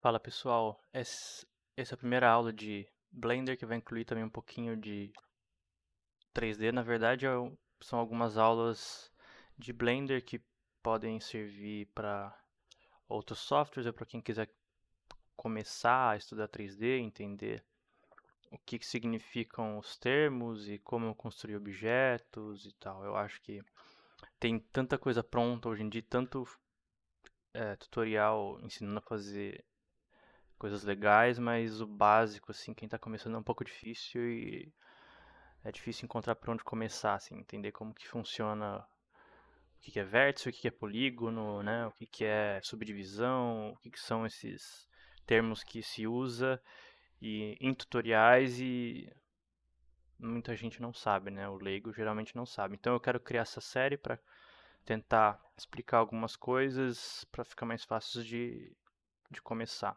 Fala pessoal, essa é a primeira aula de Blender que vai incluir também um pouquinho de 3D. Na verdade, é são algumas aulas de Blender que podem servir para outros softwares ou para quem quiser começar a estudar 3D, entender o que, que significam os termos e como construir objetos e tal. Eu acho que tem tanta coisa pronta hoje em dia, tanto é, tutorial ensinando a fazer coisas legais, mas o básico, assim, quem tá começando é um pouco difícil e é difícil encontrar por onde começar, assim, entender como que funciona o que, que é vértice, o que, que é polígono, né, o que, que é subdivisão, o que, que são esses termos que se usa e em tutoriais e muita gente não sabe, né? O leigo geralmente não sabe. Então eu quero criar essa série para tentar explicar algumas coisas para ficar mais fácil de, de começar.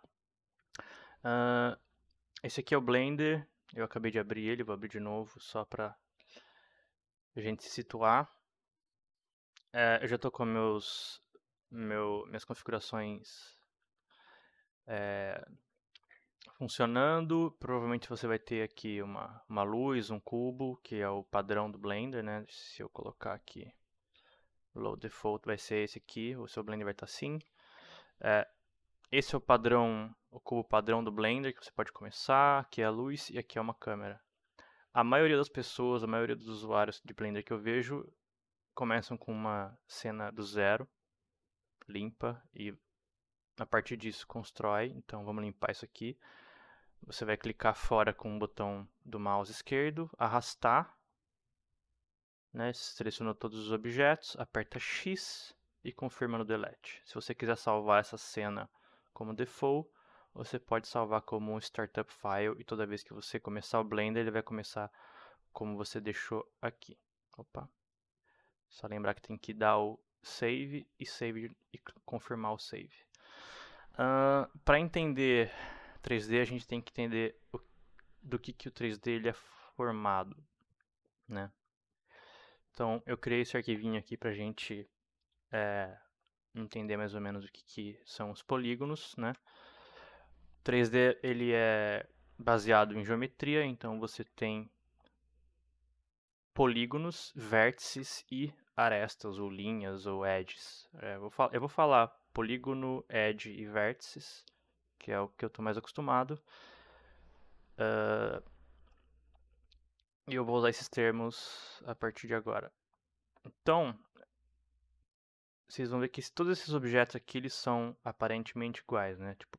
Uh, esse aqui é o Blender. Eu acabei de abrir ele, vou abrir de novo só para a gente se situar. Uh, eu já estou com meus, meu, minhas configurações é, funcionando. Provavelmente você vai ter aqui uma, uma luz, um cubo, que é o padrão do Blender. Né? Se eu colocar aqui, low default vai ser esse aqui, o seu Blender vai estar tá assim. É, esse é o padrão, o cubo padrão do Blender que você pode começar. Aqui é a luz e aqui é uma câmera. A maioria das pessoas, a maioria dos usuários de Blender que eu vejo, começam com uma cena do zero, limpa e a partir disso constrói. Então vamos limpar isso aqui. Você vai clicar fora com o botão do mouse esquerdo, arrastar, né? seleciona todos os objetos, aperta X e confirma no delete. Se você quiser salvar essa cena como default, você pode salvar como um startup file e toda vez que você começar o Blender, ele vai começar como você deixou aqui. Opa. Só lembrar que tem que dar o save e save e confirmar o save. Uh, Para entender 3D, a gente tem que entender o, do que, que o 3D ele é formado, né? Então, eu criei esse arquivinho aqui para a gente é, entender mais ou menos o que, que são os polígonos, né? 3D ele é baseado em geometria, então você tem polígonos, vértices e arestas ou linhas ou edges. É, vou eu vou falar polígono, edge e vértices, que é o que eu estou mais acostumado. Uh, e eu vou usar esses termos a partir de agora. Então, vocês vão ver que todos esses objetos aqui eles são aparentemente iguais, né? Tipo,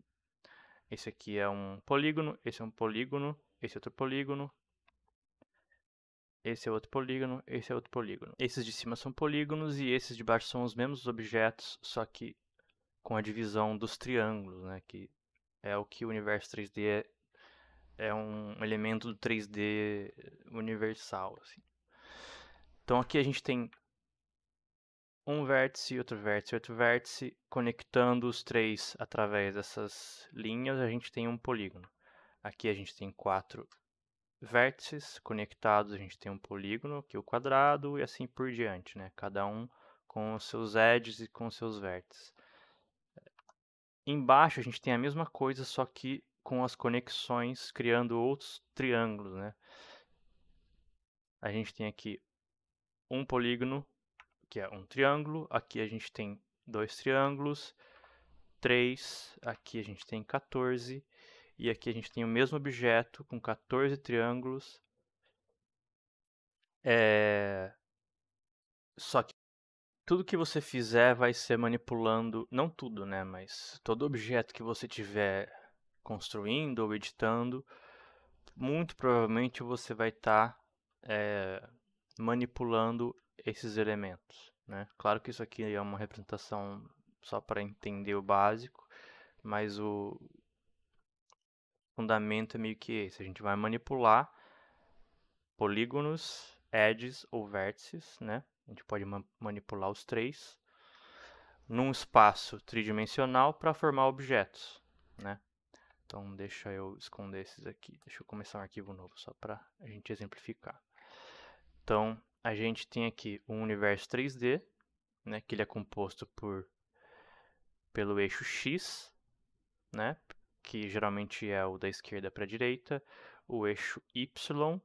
esse aqui é um polígono, esse é um polígono, esse é outro polígono, esse é outro polígono, esse é outro polígono. Esses de cima são polígonos e esses de baixo são os mesmos objetos, só que com a divisão dos triângulos, né? Que é o que o universo 3D é, é um elemento do 3D universal, assim. Então aqui a gente tem um vértice outro vértice, outro vértice, conectando os três através dessas linhas, a gente tem um polígono. Aqui a gente tem quatro vértices conectados, a gente tem um polígono, aqui é o quadrado, e assim por diante, né? Cada um com os seus edges e com os seus vértices. Embaixo a gente tem a mesma coisa, só que com as conexões, criando outros triângulos, né? A gente tem aqui um polígono, que é um triângulo, aqui a gente tem dois triângulos, três, aqui a gente tem 14, e aqui a gente tem o mesmo objeto com 14 triângulos, é... Só que tudo que você fizer vai ser manipulando, não tudo, né? Mas todo objeto que você tiver construindo ou editando, muito provavelmente você vai estar tá, é, manipulando esses elementos. Né? Claro que isso aqui é uma representação só para entender o básico, mas o fundamento é meio que esse. A gente vai manipular polígonos, edges ou vértices, né? A gente pode ma manipular os três num espaço tridimensional para formar objetos, né? Então deixa eu esconder esses aqui. Deixa eu começar um arquivo novo só para a gente exemplificar. Então a gente tem aqui um universo 3D, né, que ele é composto por pelo eixo X, né, que geralmente é o da esquerda para a direita, o eixo Y,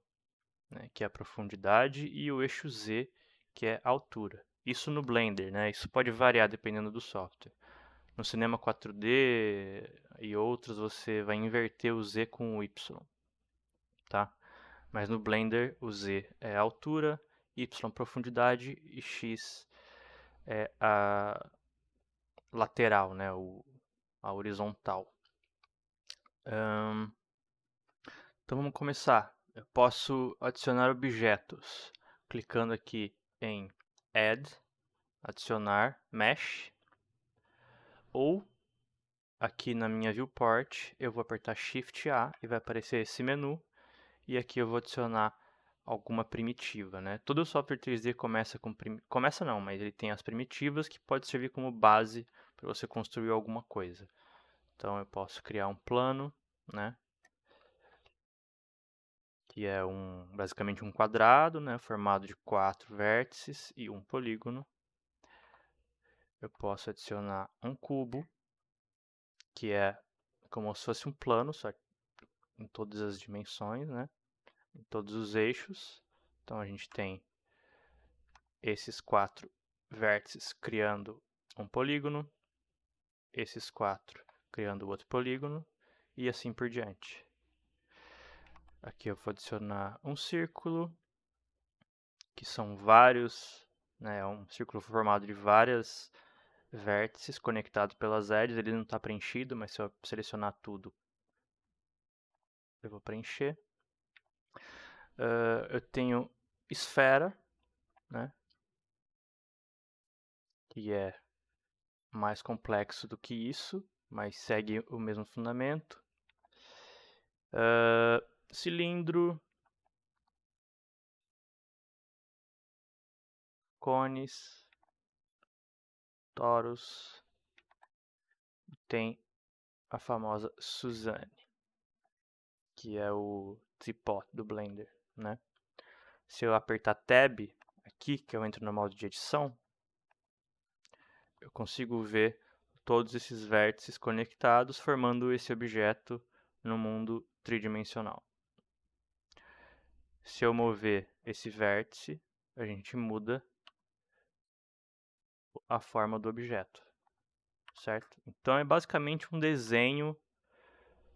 né, que é a profundidade, e o eixo Z, que é a altura. Isso no Blender, né? Isso pode variar dependendo do software. No cinema 4D e outros você vai inverter o Z com o Y, tá? Mas no Blender o Z é a altura y profundidade e x é a lateral, né, o, a horizontal. então vamos começar. Eu posso adicionar objetos clicando aqui em Add, adicionar, Mesh, ou aqui na minha viewport eu vou apertar Shift A e vai aparecer esse menu e aqui eu vou adicionar alguma primitiva, né? Todo software 3D começa com prim... começa não, mas ele tem as primitivas que pode servir como base para você construir alguma coisa. Então eu posso criar um plano, né? Que é um basicamente um quadrado, né, formado de quatro vértices e um polígono. Eu posso adicionar um cubo, que é como se fosse um plano, só em todas as dimensões, né? em todos os eixos. Então a gente tem esses quatro vértices criando um polígono, esses quatro criando outro polígono e assim por diante. Aqui eu vou adicionar um círculo, que são vários, né, é um círculo formado de várias vértices conectados pelas edges. Ele não está preenchido, mas se eu selecionar tudo, eu vou preencher. Uh, eu tenho esfera, né? Que é mais complexo do que isso, mas segue o mesmo fundamento. Uh, cilindro. Cones. Toros. Tem a famosa Suzanne, que é o tripó do Blender né? Se eu apertar Tab aqui, que eu é entro no modo de edição, eu consigo ver todos esses vértices conectados formando esse objeto no mundo tridimensional. Se eu mover esse vértice, a gente muda a forma do objeto, certo? Então é basicamente um desenho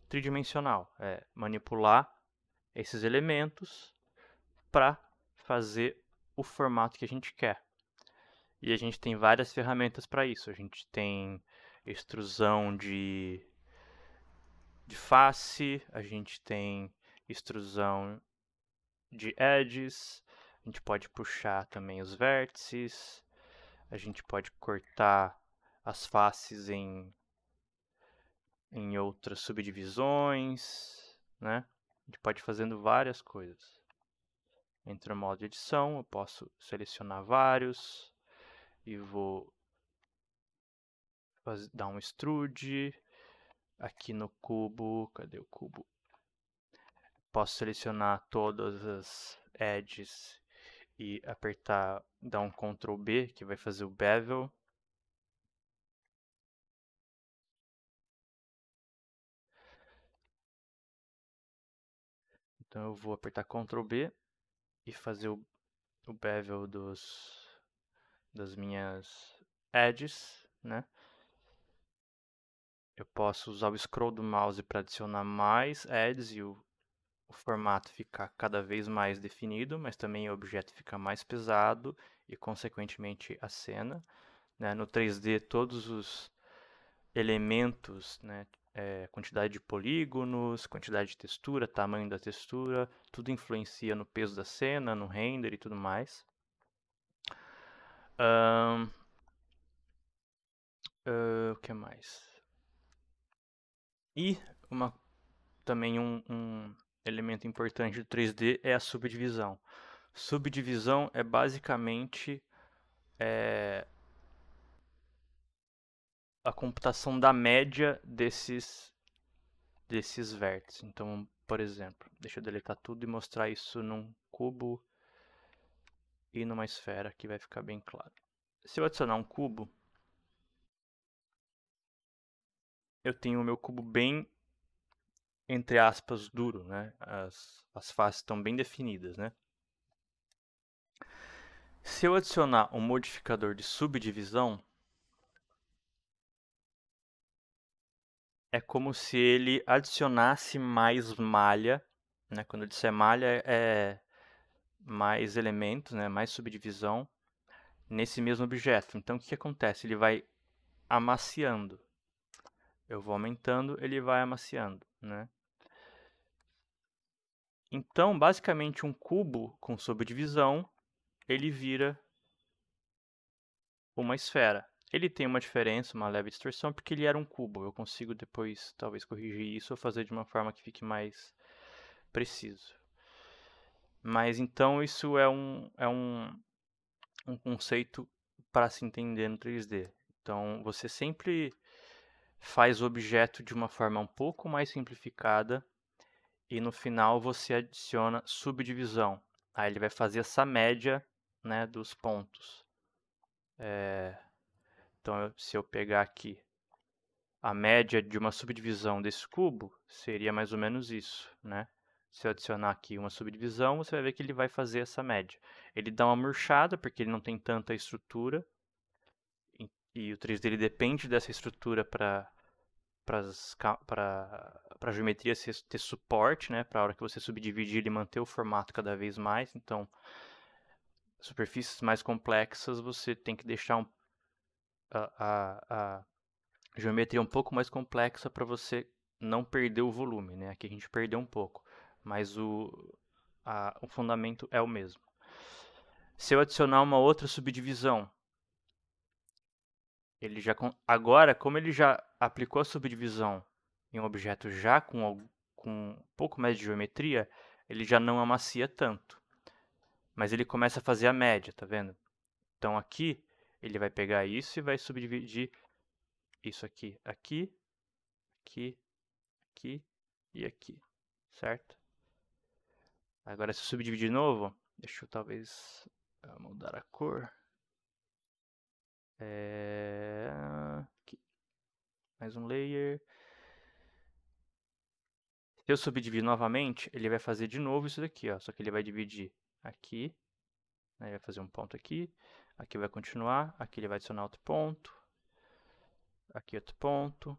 tridimensional, é manipular esses elementos para fazer o formato que a gente quer. E a gente tem várias ferramentas para isso. A gente tem extrusão de, de face, a gente tem extrusão de edges, a gente pode puxar também os vértices, a gente pode cortar as faces em, em outras subdivisões, né? gente pode ir fazendo várias coisas. Entro no modo de edição, eu posso selecionar vários e vou fazer, dar um extrude. Aqui no cubo, cadê o cubo? Posso selecionar todas as edges e apertar, dar um Ctrl B, que vai fazer o bevel. Então eu vou apertar Ctrl B e fazer o, o bevel dos, das minhas edges, né? Eu posso usar o scroll do mouse para adicionar mais edges e o, o formato ficar cada vez mais definido, mas também o objeto fica mais pesado e, consequentemente, a cena. Né? No 3D, todos os elementos, né? é, quantidade de polígonos, quantidade de textura, tamanho da textura, tudo influencia no peso da cena, no render e tudo mais. Um, uh, ah, o que mais? E uma, também um, um elemento importante do 3D é a subdivisão. Subdivisão é basicamente é, a computação da média desses, desses vértices. Então, por exemplo, deixa eu deletar tudo e mostrar isso num cubo e numa esfera que vai ficar bem claro. Se eu adicionar um cubo, eu tenho o meu cubo bem, entre aspas, duro, né? As, as faces estão bem definidas, né? Se eu adicionar um modificador de subdivisão, é como se ele adicionasse mais malha, né? Quando eu disser malha é mais elementos, né? Mais subdivisão nesse mesmo objeto. Então o que acontece? Ele vai amaciando. Eu vou aumentando, ele vai amaciando, né? Então, basicamente, um cubo com subdivisão, ele vira uma esfera. Ele tem uma diferença, uma leve distorção, porque ele era um cubo. Eu consigo depois, talvez, corrigir isso ou fazer de uma forma que fique mais preciso. Mas então isso é um, é um, um conceito para se entender no 3D. Então você sempre faz o objeto de uma forma um pouco mais simplificada e no final você adiciona subdivisão. Aí ele vai fazer essa média né, dos pontos. É... Então, se eu pegar aqui a média de uma subdivisão desse cubo, seria mais ou menos isso, né? Se eu adicionar aqui uma subdivisão, você vai ver que ele vai fazer essa média. Ele dá uma murchada, porque ele não tem tanta estrutura, e o 3 dele depende dessa estrutura para a geometria ter suporte, né? Para a hora que você subdividir, ele manter o formato cada vez mais. Então, superfícies mais complexas, você tem que deixar um a, a, a geometria um pouco mais complexa para você não perder o volume, né? Aqui a gente perdeu um pouco, mas o, a, o fundamento é o mesmo. Se eu adicionar uma outra subdivisão, ele já agora como ele já aplicou a subdivisão em um objeto já com, com um pouco mais de geometria, ele já não amacia tanto. Mas ele começa a fazer a média, tá vendo? Então aqui ele vai pegar isso e vai subdividir isso aqui, aqui, aqui, aqui e aqui, certo? Agora se eu subdividir de novo, deixa eu talvez ah, mudar a cor. É... Aqui. Mais um layer. Se eu subdividir novamente, ele vai fazer de novo isso daqui, ó. Só que ele vai dividir aqui, né? ele vai fazer um ponto aqui, Aqui vai continuar, aqui ele vai adicionar outro ponto, aqui outro ponto,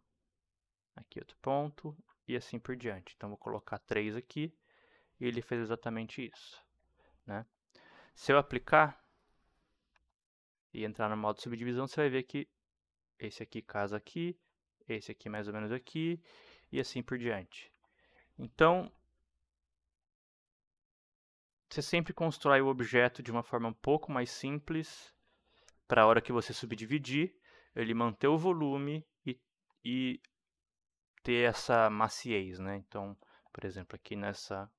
aqui outro ponto e assim por diante. Então vou colocar 3 aqui e ele fez exatamente isso. Né? Se eu aplicar e entrar no modo subdivisão, você vai ver que esse aqui casa aqui, esse aqui mais ou menos aqui e assim por diante. Então, você sempre constrói o objeto de uma forma um pouco mais simples para a hora que você subdividir, ele manter o volume e, e ter essa maciez, né? Então, por exemplo, aqui nessa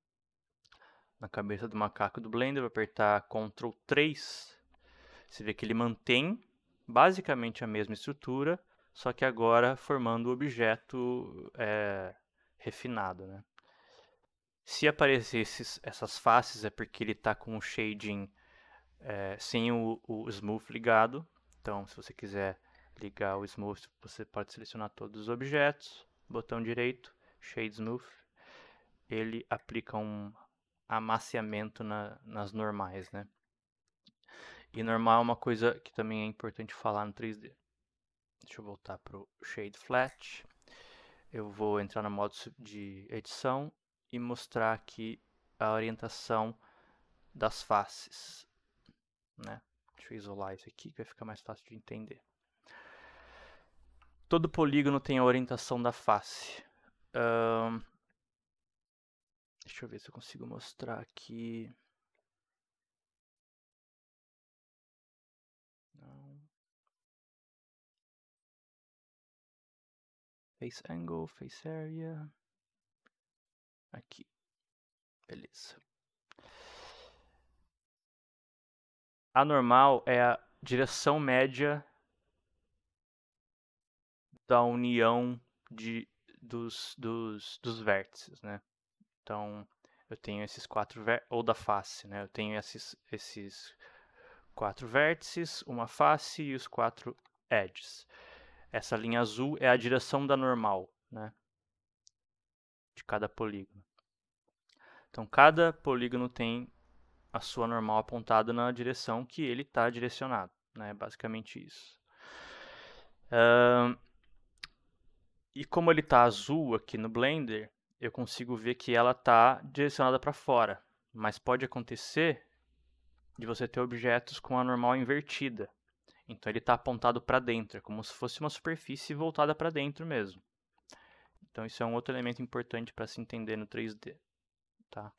na cabeça do macaco do Blender, vou apertar Ctrl 3. Você vê que ele mantém basicamente a mesma estrutura, só que agora formando o objeto é, refinado, né? Se aparecer essas faces é porque ele está com o shading é, sem o, o smooth ligado. Então, se você quiser ligar o smooth, você pode selecionar todos os objetos, botão direito, shade smooth. Ele aplica um amaciamento na, nas normais, né? E normal é uma coisa que também é importante falar no 3D. Deixa eu voltar para o Shade Flat. Eu vou entrar no modo de edição e mostrar aqui a orientação das faces. Né? Deixa eu isolar isso aqui que vai ficar mais fácil de entender. Todo polígono tem a orientação da face. Um, deixa eu ver se eu consigo mostrar aqui. face angle, face area. Aqui. Beleza. A normal é a direção média da união de, dos, dos, dos vértices, né? Então, eu tenho esses quatro ou da face, né? Eu tenho esses, esses quatro vértices, uma face e os quatro edges. Essa linha azul é a direção da normal, né? de cada polígono. Então, cada polígono tem a sua normal apontada na direção que ele está direcionado. Né? É basicamente isso. Uh, e como ele está azul aqui no Blender, eu consigo ver que ela está direcionada para fora. Mas pode acontecer de você ter objetos com a normal invertida. Então ele está apontado para dentro, é como se fosse uma superfície voltada para dentro mesmo. Então isso é um outro elemento importante para se entender no 3D. Tá?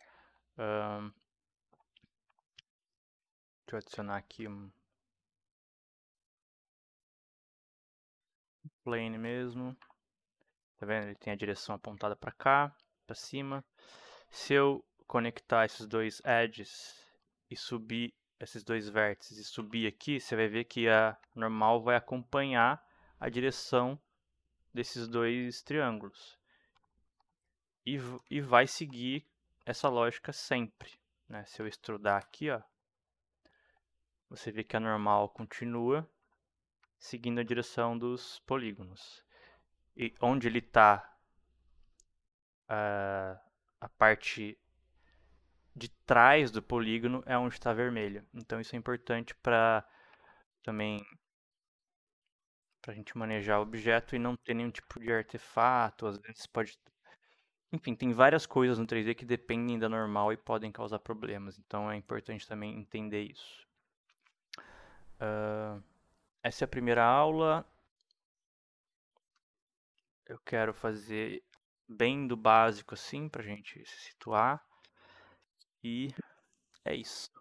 Um, deixa eu adicionar aqui um plane mesmo. Tá vendo? Ele tem a direção apontada para cá, para cima. Se eu conectar esses dois edges e subir esses dois vértices e subir aqui, você vai ver que a normal vai acompanhar a direção desses dois triângulos. E, e vai seguir essa lógica sempre. Né? Se eu extrudar aqui, ó, você vê que a normal continua seguindo a direção dos polígonos. E onde ele está a, a parte de trás do polígono é onde está vermelho. Então isso é importante para também para a gente manejar o objeto e não ter nenhum tipo de artefato, às vezes pode. Enfim, tem várias coisas no 3D que dependem da normal e podem causar problemas, então é importante também entender isso. Uh, essa é a primeira aula. Eu quero fazer bem do básico assim, para a gente se situar. E é isso.